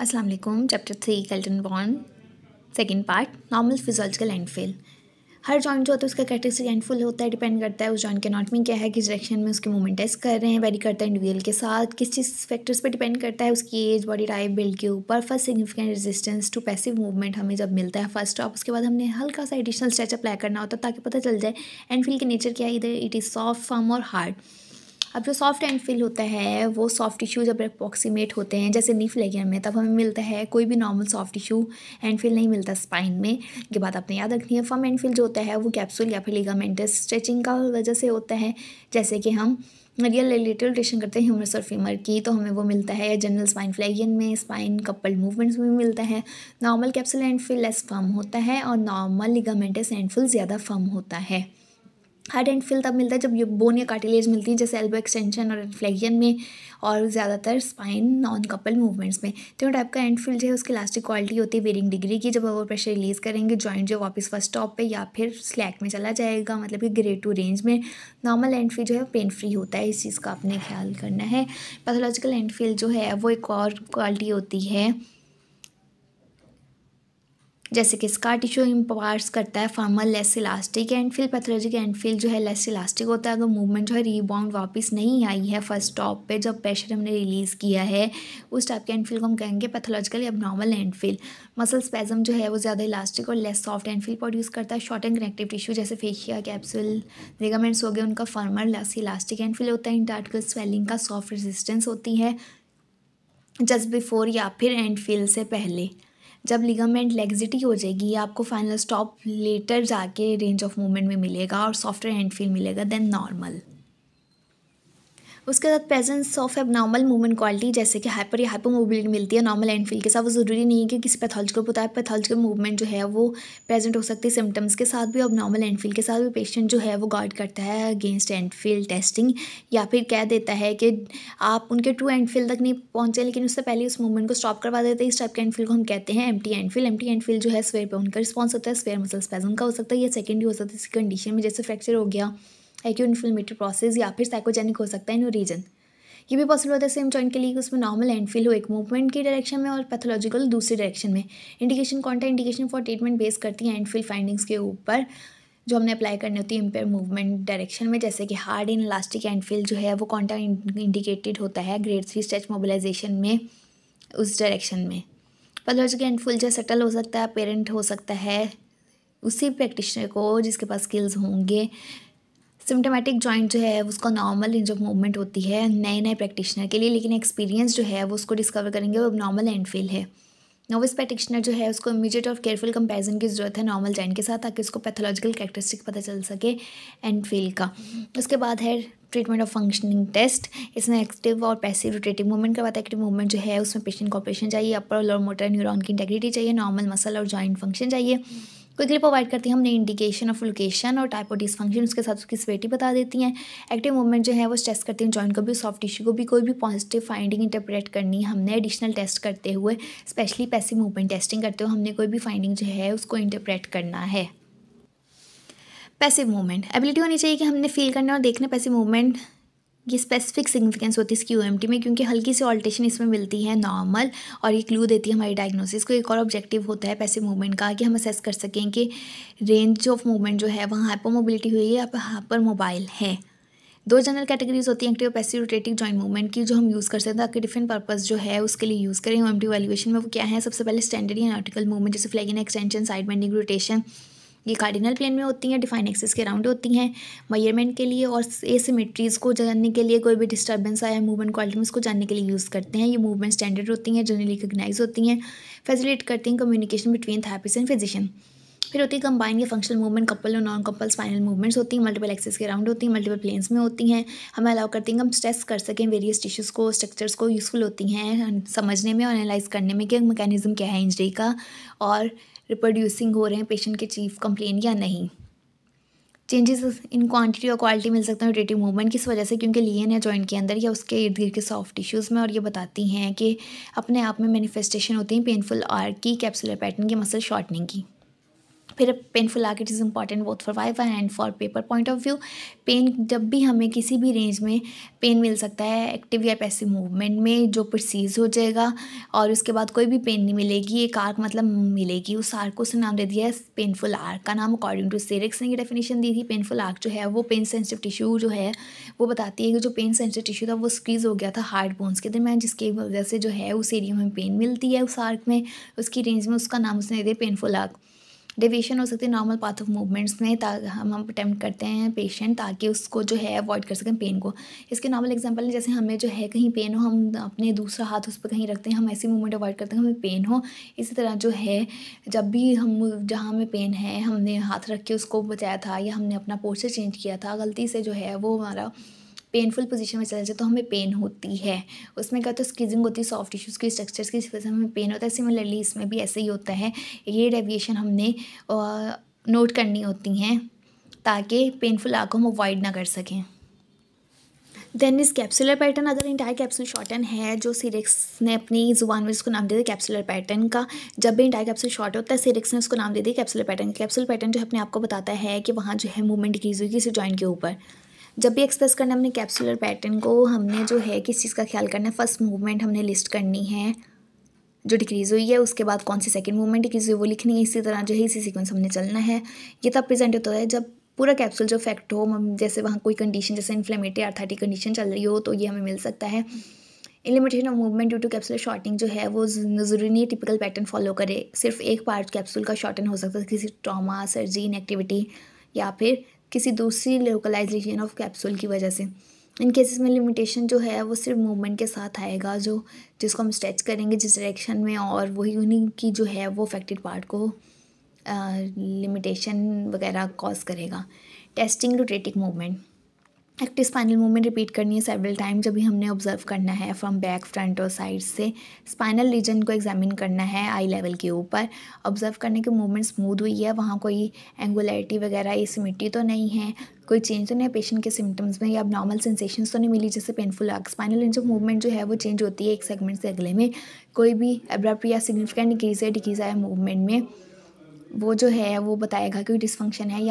अस्सलाम वालेकुम chapter three Kaltenborn second part normal physiological end feel हर joint जो होता है उसका कैरेक्टरिस्टिक एंड फुल होता है डिपेंड करता है उस जॉइंट के में क्या है किस डायरेक्शन में उसके मूवमेंट टेस्ट कर रहे हैं वेरी करता है इंडिविजुअल के साथ किस चीज़ फैक्टर्स पे डिपेंड करता है उसकी एज बॉडी टाइप बिल्ड के ऊपर first significant resistance to passive movement हमें जब मिलता है फर्स्ट ऑफ उसके बाद हमने हल्का सा एडिशनल स्ट्रेच अप्लाई करना होता है ताकि पता चल जाए एंड फिल के नेचर क्या है इधर इट इज़ सॉफ्ट फर्म और हार्ड अब जो सॉफ्ट एंड फिल होता है वो सॉफ्ट टिश्यू जब अप्रॉक्सीमेट होते हैं जैसे नीफ लेगर में तब हमें मिलता है कोई भी normal soft tissue end feel नहीं मिलता स्पाइन में ये बात आपने याद रखनी है फम एंड फिल जो होता है वो कैप्सूल या फिर लिगामेंटस स्ट्रेचिंग का वजह से होता है जैसे कि हम रियल रिलेटेशन करते हैं ह्यूमरस और फीमर की तो हमें वो मिलता है जनरल स्पाइन फ्लैगियन में स्पाइन कपल मूवमेंट्स में मिलता है normal capsule end feel less firm होता है और नॉर्मल लिगामेंटस एंड फिल ज़्यादा फर्म होता है हार्ट एंड फील तब मिलता है जब ये बोन या कार्टिलेज मिलती है जैसे एल्बो एक्सटेंशन और इन्फ्लेक्शन में और ज़्यादातर स्पाइन नॉन कपल मूवमेंट्स में तो टाइप का एंड फील जो है उसकी लास्टिक क्वालिटी होती है वेरिंग डिग्री की जब ओवर प्रेशर रिलीज करेंगे जॉइंट जो वापस फर्स्ट टॉप पे या फिर स्लैक में चला जाएगा मतलब कि ग्रेड टू रेंज में नॉर्मल एंड फील जो है पेन फ्री होता है इस चीज़ का आपने ख्याल करना है पैथोलॉजिकल एंड फील जो है वो एक और क्वालिटी होती है जैसे कि इसका टिश्यू इम्पावर्स करता है firmer less elastic end feel pathologic end feel जो है लेस इलास्टिक होता है अगर मूवमेंट जो है रीबाउंड वापस नहीं आई है फर्स्ट स्टॉप पे जब प्रेशर हमने रिलीज़ किया है उस टाइप के एंड को हम कहेंगे पैथोलॉजिकल या नॉर्मल एंड मसल स्पेजम जो है वो ज़्यादा इलास्टिक और लेस सॉफ्ट एंड प्रोड्यूस करता है शॉर्ट एंड कनेक्टिव टिश्यू जैसे फेशिया कैप्सूल लिगामेंट्स हो गए उनका फॉर्मर लेस इलास्टिक एंड होता है इंटार्टिकल स्वेलिंग का सॉफ्ट रेजिस्टेंस होती है जस्ट बिफोर या फिर एंड से पहले जब लिगामेंट लेग्जिटी हो जाएगी आपको फाइनल स्टॉप लेटर जाके रेंज ऑफ मूवमेंट में मिलेगा और सॉफ्टवेयर हैंड फील मिलेगा देन नॉर्मल उसके साथ presence of abnormal movement quality जैसे कि हाइपर या हाइपर मोबिलिटी मिलती है नॉर्मल एंड के साथ वो ज़रूरी नहीं है कि किसी को पता है पैथोलॉजी मूवमेंट जो है वो प्रेजेंट हो सकती है सिम्टम्स के साथ भी अब नॉर्मल एंड के साथ भी पेशेंट जो है वो गार्ड करता है अगेंस्ट एंड टेस्टिंग या फिर कह देता है कि आप उनके टू एंड फील तक नहीं पहुँचे लेकिन उससे पहले उस मूवमेंट को स्टॉप करवा देते हैं इस टाइप के एंड को हम कहते हैं M T end feel M T end feel जो है स्वेयर पर उनका रिस्पॉन्स होता है स्वेयर मसल स्पेजम का हो सकता है या सेकेंडरी भी हो सकता है इसी कंडीशन में जैसे फ्रैक्चर हो गया एक्यूट इन्फ्लेमेटरी प्रोसेस या फिर साइकोजेनिक हो सकता है इन रीजन ये भी पॉसिबल होता है सेम जॉइंट के लिए उसमें नॉर्मल एंड फील हो एक मूवमेंट की डायरेक्शन में और पैथोलॉजिकल दूसरी डायरेक्शन में indication contraindication for treatment base करती है एंड फील फाइंडिंग्स के ऊपर जो हमने अप्लाई करनी होती है इम्पेयर मूवमेंट डायरेक्शन में जैसे कि hard inelastic end feel जो है वो कॉन्टा इंडिकेटेड होता है ग्रेड थ्री स्ट्रेच मोबिलाइजेशन में उस डायरेक्शन में पैथोलॉजिकल एंड फुल जो सेटल हो सकता है पेरेंट हो सकता है उसी प्रैक्टिशनर को जिसके पास स्किल्स होंगे सिम्टोमेटिक जॉइंट जो है उसका नॉर्मल रेंज ऑफ मूवमेंट होती है नए नए प्रैक्टिशनर के लिए लेकिन एक्सपीरियंस जो है वो उसको डिस्कवर करेंगे वो नॉर्मल एंड फेल है नोविस प्रैक्टिशनर जो है उसको इमीडिएट और केयरफुल कंपैरिजन की ज़रूरत है नॉर्मल जॉइंट के साथ ताकि उसको पैथोलॉजिकल कैरेक्टरिस्टिक पता चल सके एंड फेल का उसके बाद है ट्रीटमेंट ऑफ फंक्शनिंग टेस्ट इसमें एक्टिव और पैसिव रोटेटिव मूवमेंट का है एक्टिव मूवमेंट जो है उसमें पेशेंट कॉपरेशन चाहिए अपर और लोअर मोटर न्यूरॉन की इंटेग्रिटी चाहिए नॉर्मल मसल और जॉइंट फंक्शन चाहिए क्विकली प्रोवाइड करती हैं हमने इंडिकेशन ऑफ लोकेशन और टाइप ऑफ डिसफंक्शन उसके साथ उसकी स्वेटी बता देती हैं एक्टिव मूवमेंट जो है वो टेस्ट करती हैं जॉइंट को भी सॉफ्ट टिश्यू को भी कोई भी पॉजिटिव फाइंडिंग इंटरप्रेट करनी हमने एडिशनल टेस्ट करते हुए स्पेशली पैसिव मूवमेंट टेस्टिंग करते हुए हमने कोई भी फाइंडिंग जो है उसको इंटरप्रेट करना है पैसिव मूवमेंट एबिलिटी होनी चाहिए कि हमने फील करना और देखना पैसिव मूवमेंट ये स्पेसिफिक सिग्निफिकेंस होती है इसकी यू में क्योंकि हल्की सी ऑल्टेशन इसमें मिलती है नॉर्मल और ये क्लू देती है हमारी डायग्नोसिस को एक और ऑब्जेक्टिव होता है पैसे मूवमेंट का कि हम असेस कर सकें कि रेंज ऑफ मूवमेंट जो है वहाँ हाइपर मोबिलिटी हुई है या हाइपर मोबाइल है दो जनरल कैटेगरीज होती हैं एक्टिव और पैसिव रोटेटिव जॉइंट मूवमेंट की जो हम यूज़ कर सकते हैं ताकि डिफरेंट पर्पस जो है उसके लिए यूज़ करें ओ एम में वो क्या है सबसे पहले स्टैंडर्ड या आर्टिकल मूवमेंट जैसे flexion extension side bending rotation ये कार्डिनल प्लेन में होती हैं डिफाइन एक्सिस के राउंड होती हैं मयरमेंट के लिए और एसिमेट्रीज़ को जानने के लिए कोई भी डिस्टर्बेंस आया मूवमेंट क्वालिटी में उसको जानने के लिए यूज़ करते हैं ये मूवमेंट स्टैंडर्ड होती हैं जनरली रिकगनाइज होती हैं फैसिलिटेट करती हैं communication between therapist and physician फिर होती है कंबाइन ये फंक्शनल मूवमेंट कपल और नॉन कपल स्पाइनल मूवमेंट्स होती हैं मल्टीपल एक्सेस के राउंड होती हैं मल्टीपल प्लेन्स में होती हैं हमें अलाउ करती हैं हम स्ट्रेस कर सकें वेरियस टिश्यूज़ को स्ट्रक्चर्स को यूज़फुल होती हैं समझने में और एनालाइज करने में कि मैकेनिज्म क्या है इंजरी का और रिप्रोड्यूसिंग हो रहे हैं पेशेंट के चीफ कंप्लेन या नहीं चेंजेस इन क्वांटिटी और क्वालिटी मिल सकते हैं रोटेटिव मूवमेंट किस वजह से क्योंकि लियन या जॉइंट के अंदर या उसके इर्द गिर्द के सॉफ्ट टिश्यूज़ में और ये बताती हैं कि अपने आप में मैनिफेस्टेशन होती है पेनफुल आर की कैप्सुलर पैटर्न की मसल शॉर्टनिंग की फिर painful it is important both for wife and for paper point of view pain जब भी हमें किसी भी रेंज में पेन मिल सकता है एक्टिव या पैसिव मूवमेंट में जो परसीज हो जाएगा और उसके बाद कोई भी पेन नहीं मिलेगी एक आर्क मतलब मिलेगी उस आर्क को उसने नाम दे दिया है पेनफुल आर्क का नाम अकॉर्डिंग टू सेरिक्स ने ये डेफिनेशन दी थी पेनफुल आर्क जो है वो पेन सेंसिटिव टिश्यू जो है वो बताती है कि जो पेन सेंसिटिव टिश्यू था वो स्क्रीज़ हो गया था हार्ड बोन्स के दिन जिसकी वजह से जो है उस एरिया में पेन मिलती है उस आर्क में उसकी रेंज में उसका नाम उसने दे दिया पेनफुल आर्क डेविएशन हो सकती है नॉर्मल पाथ ऑफ मूवमेंट्स में हम हम अटैम्प्ट करते हैं पेशेंट ताकि उसको जो है अवॉइड कर सकें पेन को इसके नॉर्मल एग्जांपल है जैसे हमें जो है कहीं पेन हो हम अपने दूसरा हाथ उस पर कहीं रखते हैं हम ऐसी मूवमेंट अवॉइड करते हैं हमें पेन हो इसी तरह जो है जब भी हम जहाँ हमें पेन है हमने हाथ रख के उसको बचाया था या हमने अपना पोस्चर चेंज किया था गलती से जो है वो हमारा पेनफुल पोजीशन में चले जाए तो हमें पेन होती है उसमें क्या होता है स्किजिंग होती है सॉफ्ट टिश्यूज़ के स्ट्रक्चर्स की वजह से हमें पेन होता है सिमिलरली इसमें भी ऐसे ही होता है ये डेविएशन हमने नोट करनी होती हैं ताकि पेनफुल आग हम अवॉइड ना कर सकें देन इस कैप्सुलर पैटर्न अगर इंटायर कैप्सूल शॉर्टन है जो सीरिक्स ने अपनी जुबान में उसको नाम दे दिया कैप्सुलर पैटर्न का जब भी इंटायर कैप्सूल शॉर्ट होता है सीरिक्स ने उसको नाम दे दिया कैप्सुलर पैटर्न कैप्सूल पैटर्न जो अपने आपको बताता है कि वहाँ जो है मूवमेंट डिक्रीज हुई किसी जॉइंट के ऊपर जब भी एक्सप्रेस करना अपने कैप्सुलर पैटर्न को हमने जो है किस चीज़ का ख्याल करना है फर्स्ट मूवमेंट हमने लिस्ट करनी है जो डिक्रीज़ हुई है उसके बाद कौन सी सेकंड मूवमेंट डिक्रीज़ हुई वो लिखनी है इसी तरह जो है इसी सीक्वेंस हमने चलना है ये तब प्रेजेंट होता है जब पूरा कैप्सूल जो फैक्ट हो जैसे वहाँ कोई कंडीशन जैसे इन्फ्लेमेटरी आर्थाटिक कंडीशन चल रही हो तो ये हमें मिल सकता है a limitation of movement due to capsule shortening जो है वो जरूरी नहीं टिपिकल पैटर्न फॉलो करे सिर्फ एक पार्ट कैप्सूल का शॉर्टन हो सकता है किसी ट्रामा सर्जरी इनएक्टिविटी या फिर किसी दूसरी लोकलाइजेशन ऑफ कैप्सूल की वजह से इन केसेस में लिमिटेशन जो है वो सिर्फ मूवमेंट के साथ आएगा जो जिसको हम स्ट्रेच करेंगे जिस डायरेक्शन में और वही उन्हीं की जो है वो अफेक्टेड पार्ट को लिमिटेशन वगैरह कॉज करेगा testing rotative movement active spinal movement repeat करनी है सेवरल टाइम जब भी हमने ऑब्जर्व करना है फ्रॉम बैक फ्रंट और साइड से स्पाइनल रीजन को एग्जामिन करना है आई लेवल के ऊपर ऑब्जर्व करने के मूवमेंट स्मूथ हुई है वहाँ कोई एंगुलरिटी वगैरह ये सिमिटी तो नहीं है कोई चेंज तो नहीं है पेशेंट के सिम्टम्स में या अब नॉर्मल सेंसेशंस तो नहीं मिली जैसे पेनफुल आग स्पाइनल इंज मूवमेंट जो है वो चेंज होती है एक सेगमेंट से अगले में कोई भी एब्रप्ट या सिग्निफिकेंट डिक्रीज है डिक्रीज आया मूवमेंट में वो जो है वो बताएगा कि डिसफंक्शन है या